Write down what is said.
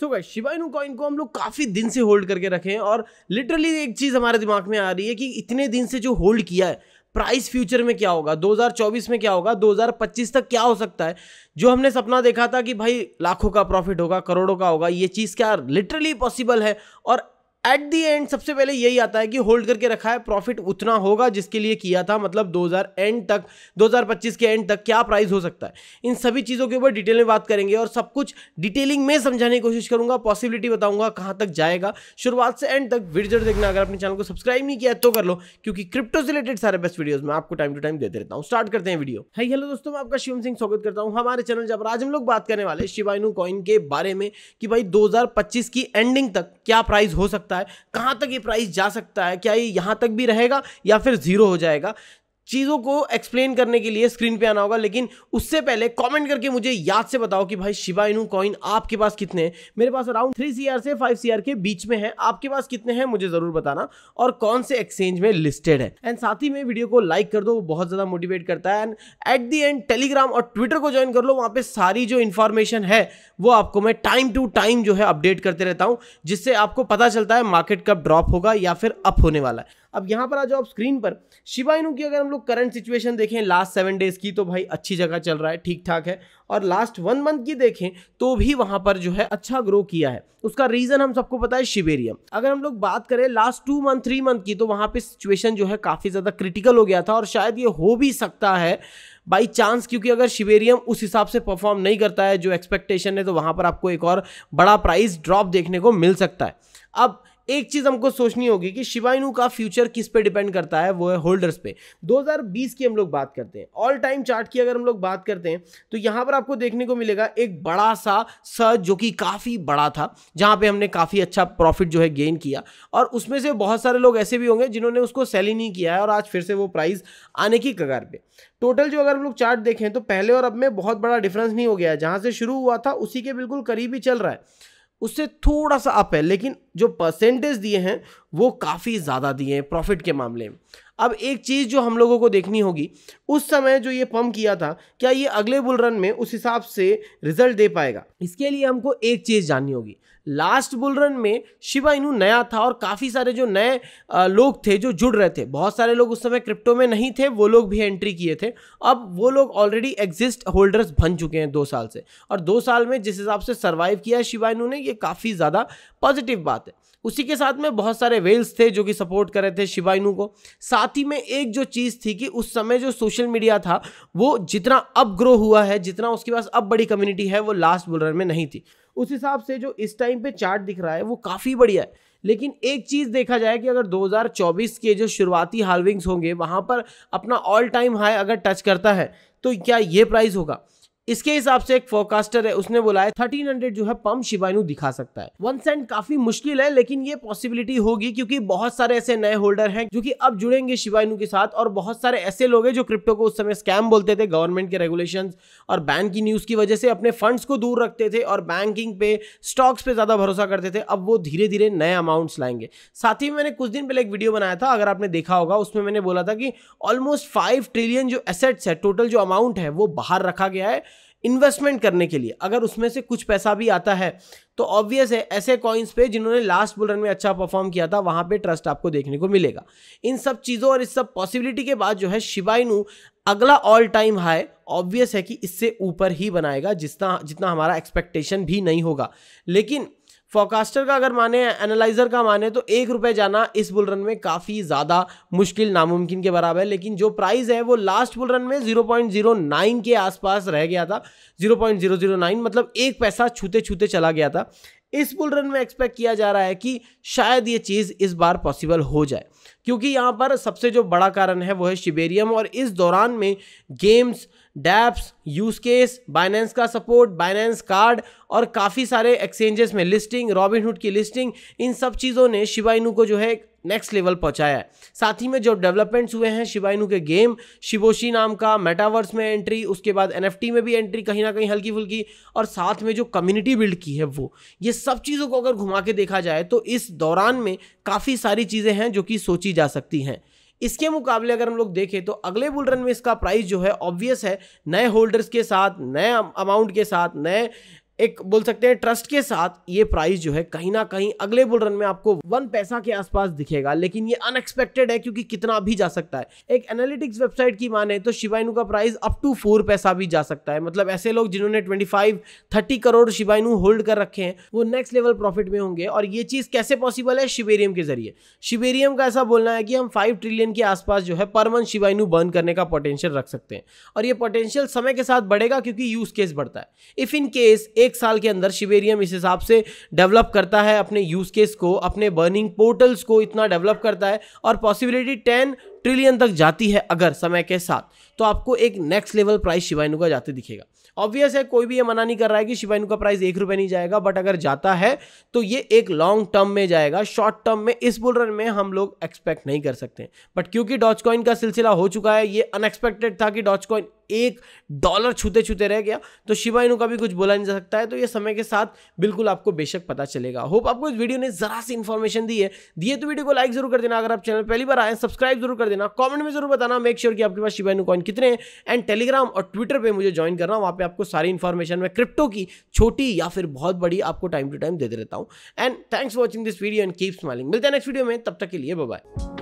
so guys Shiba Inu coin को हम लोग काफ़ी दिन से होल्ड करके रखे हैं और लिटरली एक चीज़ हमारे दिमाग में आ रही है कि इतने दिन से जो होल्ड किया है प्राइस फ्यूचर में क्या होगा 2024 में क्या होगा 2025 तक क्या हो सकता है जो हमने सपना देखा था कि भाई लाखों का प्रॉफिट होगा करोड़ों का होगा ये चीज़ क्या लिटरली पॉसिबल है और एट दी एंड सबसे पहले यही आता है कि होल्ड करके रखा है प्रॉफिट उतना होगा जिसके लिए किया था मतलब 2000 एंड तक 2025 के एंड तक क्या प्राइस हो सकता है इन सभी चीज़ों के ऊपर डिटेल में बात करेंगे और सब कुछ डिटेलिंग में समझाने की कोशिश करूंगा पॉसिबिलिटी बताऊंगा कहाँ तक जाएगा शुरुआत से एंड तक वीडियो देखना अगर अपने चैनल को सब्सक्राइब नहीं किया तो कर लो क्योंकि क्रिप्टो से रिलेटेड सारे बेस्ट वीडियोज में आपको टाइम टू टाइम देते रहता हूँ स्टार्ट करते हैं वीडियो है हेलो दोस्तों मैं आपका शिवम सिंह स्वागत करता हूँ हमारे चैनल जब आज हम लोग बात करने वाले शिवाइनू कॉइन के बारे में कि भाई दो की एंडिंग तक क्या प्राइस हो सकता है है कहां तक ये प्राइस जा सकता है क्या ये यहां तक भी रहेगा या फिर ज़ीरो हो जाएगा चीज़ों को एक्सप्लेन करने के लिए स्क्रीन पे आना होगा लेकिन उससे पहले कमेंट करके मुझे याद से बताओ कि भाई शिबा इनू कॉइन आपके पास कितने हैं मेरे पास अराउंड थ्री सी से फाइव सी के बीच में है आपके पास कितने हैं मुझे ज़रूर बताना और कौन से एक्सचेंज में लिस्टेड है एंड साथ ही में वीडियो को लाइक कर दो वो बहुत ज़्यादा मोटिवेट करता है and at the end Telegram और ट्विटर को ज्वाइन कर लो वहाँ पर सारी जो इन्फॉर्मेशन है वो आपको मैं टाइम टू टाइम जो है अपडेट करते रहता हूँ जिससे आपको पता चलता है मार्केट कब ड्रॉप होगा या फिर अप होने वाला है अब यहाँ पर आ जाओ आप स्क्रीन पर शिवाइनू की अगर हम लोग करंट सिचुएशन देखें लास्ट सेवन डेज की तो भाई अच्छी जगह चल रहा है ठीक ठाक है और लास्ट वन मंथ की देखें तो भी वहाँ पर जो है अच्छा ग्रो किया है उसका रीज़न हम सबको पता है शिवेरियम अगर हम लोग बात करें last two month three month की तो वहाँ पर सिचुएशन जो है काफ़ी ज़्यादा क्रिटिकल हो गया था और शायद ये हो भी सकता है बाई चांस क्योंकि अगर शिवेरियम उस हिसाब से परफॉर्म नहीं करता है जो एक्सपेक्टेशन है तो वहाँ पर आपको एक और बड़ा प्राइस ड्रॉप देखने को मिल सकता है अब एक चीज़ हमको सोचनी होगी कि शिवाइनू का फ्यूचर किस पे डिपेंड करता है वो है होल्डर्स पे 2020 की हम लोग बात करते हैं ऑल टाइम चार्ट की अगर हम लोग बात करते हैं तो यहाँ पर आपको देखने को मिलेगा एक बड़ा सा सर्च जो कि काफ़ी बड़ा था जहाँ पे हमने काफ़ी अच्छा प्रॉफिट जो है गेन किया और उसमें से बहुत सारे लोग ऐसे भी होंगे जिन्होंने उसको सेल ही नहीं किया है और आज फिर से वो प्राइस आने की कगार पर टोटल जो अगर हम लोग चार्ट देखें तो पहले और अब में बहुत बड़ा डिफरेंस नहीं हो गया जहाँ से शुरू हुआ था उसी के बिल्कुल करीब ही चल रहा है उससे थोड़ा सा अप है लेकिन जो परसेंटेज दिए हैं वो काफ़ी ज़्यादा दिए हैं प्रॉफिट के मामले में अब एक चीज़ जो हम लोगों को देखनी होगी उस समय जो ये पम्प किया था क्या ये अगले बुल रन में उस हिसाब से रिजल्ट दे पाएगा इसके लिए हमको एक चीज़ जाननी होगी लास्ट बुल रन में शिवा इनू नया था और काफ़ी सारे जो नए लोग थे जो जुड़ रहे थे बहुत सारे लोग उस समय क्रिप्टो में नहीं थे वो लोग भी एंट्री किए थे अब वो लोग ऑलरेडी एग्जिस्ट होल्डर्स बन चुके हैं दो साल से और दो साल में जिस हिसाब से सर्वाइव किया है शिवा इनू ने ये काफ़ी ज़्यादा पॉजिटिव बात है उसी के साथ में बहुत सारे वेल्स थे जो कि सपोर्ट कर रहे थे शिवाइनू को साथ ही में एक जो चीज़ थी कि उस समय जो सोशल मीडिया था वो जितना अप ग्रो हुआ है जितना उसके पास अब बड़ी कम्युनिटी है वो लास्ट बुलर में नहीं थी उस हिसाब से जो इस टाइम पे चार्ट दिख रहा है वो काफ़ी बढ़िया है लेकिन एक चीज़ देखा जाए कि अगर 2024 के जो शुरुआती हालविंग्स होंगे वहाँ पर अपना ऑल टाइम हाई अगर टच करता है तो क्या ये प्राइस होगा इसके हिसाब से एक फोरकास्टर है उसने बोला है थर्टीन हंड्रेड जो है पंप शिवायु दिखा सकता है वन सेंट काफी मुश्किल है लेकिन ये पॉसिबिलिटी होगी क्योंकि बहुत सारे ऐसे नए होल्डर हैं जो कि अब जुड़ेंगे शिवायु के साथ और बहुत सारे ऐसे लोग हैं जो क्रिप्टो को उस समय स्कैम बोलते थे गवर्नमेंट के रेगुलेशन और बैंक की न्यूज की वजह से अपने फंड्स को दूर रखते थे और बैंकिंग पे स्टॉक्स पे ज्यादा भरोसा करते थे अब वो धीरे धीरे नए अमाउंट्स लाएंगे साथ ही मैंने कुछ दिन पहले एक वीडियो बनाया था अगर आपने देखा होगा उसमें मैंने बोला था कि ऑलमोस्ट फाइव ट्रिलियन जो एसेट्स है टोटल जो अमाउंट है वो बाहर रखा गया है इन्वेस्टमेंट करने के लिए अगर उसमें से कुछ पैसा भी आता है तो ऑब्वियस है ऐसे कॉइन्स पे जिन्होंने लास्ट रन में अच्छा परफॉर्म किया था वहां पे ट्रस्ट आपको देखने को मिलेगा इन सब चीज़ों और इस सब पॉसिबिलिटी के बाद जो है शिबाइनू अगला ऑल टाइम हाई ऑब्वियस है कि इससे ऊपर ही बनाएगा जितना जितना हमारा एक्सपेक्टेशन भी नहीं होगा लेकिन फोकास्टर का अगर माने एनालाइजर का माने तो एक रुपये जाना इस बुल रन में काफ़ी ज़्यादा मुश्किल नामुमकिन के बराबर है लेकिन जो प्राइस है वो लास्ट बुल रन में 0.09 के आसपास रह गया था 0.009 मतलब एक पैसा छूते छूते चला गया था इस बुल रन में एक्सपेक्ट किया जा रहा है कि शायद ये चीज़ इस बार पॉसिबल हो जाए क्योंकि यहाँ पर सबसे जो बड़ा कारण है वो है शिबेरियम और इस दौरान में games dapps use case Binance का सपोर्ट बाइनेंस कार्ड और काफ़ी सारे एक्सचेंजेस में लिस्टिंग रॉबिनहुड की लिस्टिंग इन सब चीज़ों ने शिवाइनू को जो है नेक्स्ट लेवल पहुंचाया है साथ ही में जो डेवलपमेंट्स हुए हैं शिवाइनू के गेम शिवोशी नाम का मेटावर्स में एंट्री उसके बाद एन में भी एंट्री कहीं ना कहीं हल्की फुल्की और साथ में जो कम्युनिटी बिल्ड की है वो ये सब चीज़ों को अगर घुमा के देखा जाए तो इस दौरान में काफ़ी सारी चीज़ें हैं जो कि सोची जा सकती हैं इसके मुकाबले अगर हम लोग देखें तो अगले बुल रन में इसका प्राइस जो है ऑब्वियस है नए होल्डर्स के साथ नए अमाउंट के साथ नए एक बोल सकते हैं ट्रस्ट के साथ ये प्राइस जो है कहीं ना कहीं अगले बुल रन में आपको वन पैसा के आसपास दिखेगा लेकिन ये अनएक्सपेक्टेड है क्योंकि कितना भी जा सकता है एक एनालिटिक्स वेबसाइट की माने तो शिवाइनू का प्राइस अप टू फोर पैसा भी जा सकता है मतलब ऐसे लोग जिन्होंने twenty five thirty crore Shiba Inu hold कर रखे हैं वो नेक्स्ट लेवल प्रॉफिट में होंगे और ये चीज़ कैसे पॉसिबल है शिवेरियम के जरिए शिवेरियम का ऐसा बोलना है कि हम फाइव ट्रिलियन के आसपास जो है पर मंथ शिवाइनू बर्न करने का पोटेंशियल रख सकते हैं और ये पोटेंशियल समय के साथ बढ़ेगा क्योंकि यूज केस बढ़ता है इफ इन केस एक एक साल के अंदर शिवेरियम इस हिसाब से डेवलप करता है अपने यूज केस को अपने बर्निंग पोर्टल्स को इतना डेवलप करता है और पॉसिबिलिटी टेन ट्रिलियन तक जाती है अगर समय के साथ तो आपको एक नेक्स्ट लेवल प्राइस शिवाइनु का जाते दिखेगा ऑब्वियस है कोई भी ये मना नहीं कर रहा है कि शिवाइनु का प्राइस एक रुपये नहीं जाएगा बट अगर जाता है तो ये एक लॉन्ग टर्म में जाएगा शॉर्ट टर्म में इस बुल रन में हम लोग एक्सपेक्ट नहीं कर सकते बट क्योंकि डॉच कॉइन का सिलसिला हो चुका है ये अनएक्सपेक्टेड था कि डॉच कॉइन एक डॉलर छूते छूते रह गया तो शिवाइनु का भी कुछ बोला नहीं जा सकता है तो ये समय के साथ बिल्कुल आपको बेशक पता चलेगा होप आपको इस वीडियो ने जरा सी इन्फॉर्मेशन दी है दिए तो वीडियो को लाइक जरूर कर देना अगर आप चैनल पहली बार आए सब्सक्राइब जरूर कर कर देना कमेंट में जरूर बताना मेक श्योर sure कि आपके पास शिवाइन कॉइन कितने हैं एंड टेलीग्राम और ट्विटर पे मुझे ज्वाइन करना वहाँ पे आपको सारी इन्फॉर्मेशन मैं क्रिप्टो की छोटी या फिर बहुत बड़ी आपको टाइम टू टाइम दे देता हूँ and thanks for watching this video and keep smiling मिलते हैं नेक्स्ट वीडियो में तब तक के लिए बाय बाय